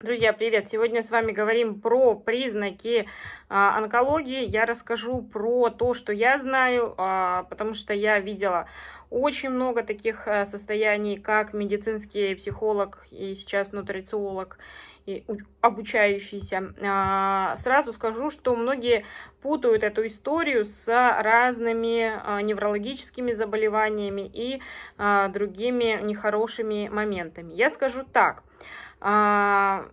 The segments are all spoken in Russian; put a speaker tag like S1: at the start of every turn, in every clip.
S1: Друзья, привет! Сегодня с вами говорим про признаки а, онкологии. Я расскажу про то, что я знаю, а, потому что я видела очень много таких а, состояний, как медицинский психолог и сейчас нутрициолог и у, обучающийся. А, сразу скажу, что многие путают эту историю с разными а, неврологическими заболеваниями и а, другими нехорошими моментами. Я скажу так – а,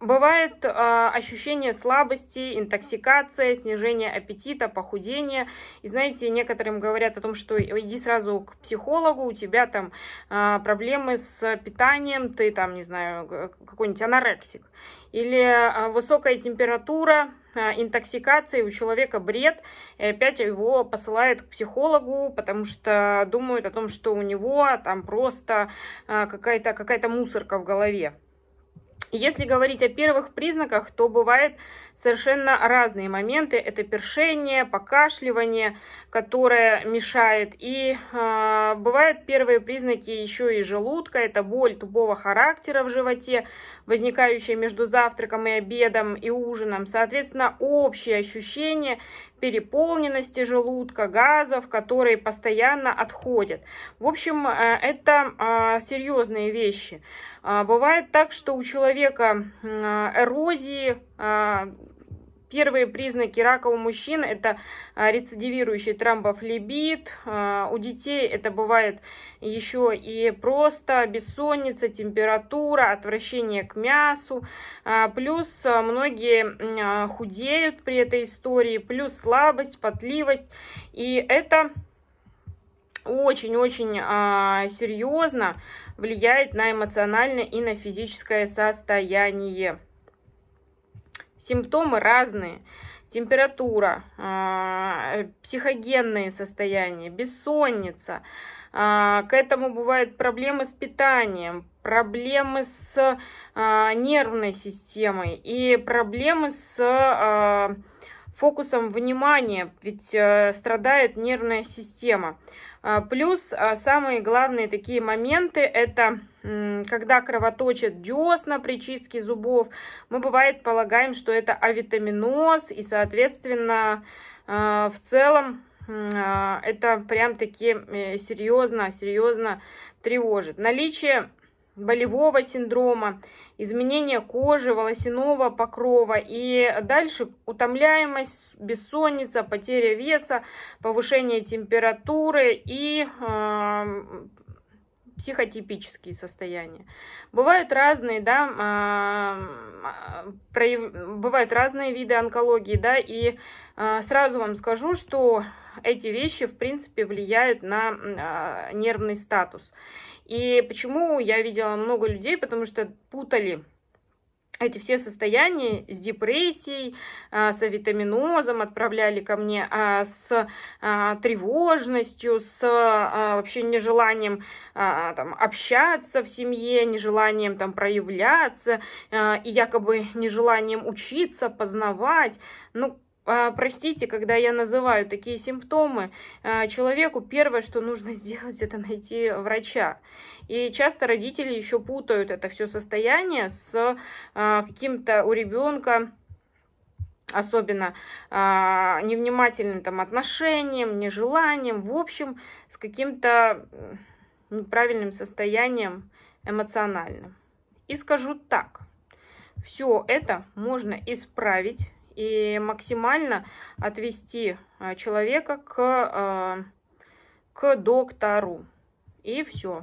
S1: бывает э, ощущение слабости, интоксикация, снижение аппетита, похудение. И знаете, некоторым говорят о том, что иди сразу к психологу, у тебя там э, проблемы с питанием, ты там, не знаю, какой-нибудь анорексик. Или э, высокая температура, э, интоксикация, у человека бред, и опять его посылают к психологу, потому что думают о том, что у него там просто э, какая-то какая, -то, какая -то мусорка в голове. Если говорить о первых признаках, то бывают совершенно разные моменты. Это першение, покашливание, которое мешает. И э, бывают первые признаки еще и желудка. Это боль тупого характера в животе, возникающая между завтраком и обедом и ужином. Соответственно, общее ощущение переполненности желудка, газов, которые постоянно отходят. В общем, э, это а, серьезные вещи. А, бывает так, что у человека эрозии а, Первые признаки рака у мужчин – это а, рецидивирующий тромбофлебит, а, у детей это бывает еще и просто бессонница, температура, отвращение к мясу, а, плюс многие худеют при этой истории, плюс слабость, потливость, и это очень-очень серьезно влияет на эмоциональное и на физическое состояние. Симптомы разные. Температура, а, психогенные состояния, бессонница. А, к этому бывают проблемы с питанием, проблемы с а, нервной системой и проблемы с фокусом внимания, ведь э, страдает нервная система. А, плюс а, самые главные такие моменты – это когда кровоточат десна при чистке зубов. Мы, бывает, полагаем, что это авитаминоз, и, соответственно, а, в целом это прям-таки э, серьезно, серьезно тревожит. Наличие болевого синдрома, изменение кожи, волосяного покрова и дальше утомляемость, бессонница, потеря веса, повышение температуры и э, психотипические состояния. Бывают разные, да, а, прояв... бывают разные виды онкологии, да, и а, сразу вам скажу, что эти вещи, в принципе, влияют на а, нервный статус. И почему я видела много людей, потому что путали эти все состояния с депрессией, а, с авитаминозом отправляли ко мне, а, с а, тревожностью, с вообще нежеланием там, общаться в семье, нежеланием там, проявляться и якобы нежеланием учиться, познавать. Ну, а, простите, когда я называю такие симптомы, а, человеку первое, что нужно сделать, это найти врача. И часто родители еще путают это все состояние с а, каким-то у ребенка особенно э, невнимательным там отношением, нежеланием, в общем, с каким-то неправильным состоянием эмоциональным. И скажу так, все это можно исправить и максимально отвести э, человека к, э, к доктору. И все.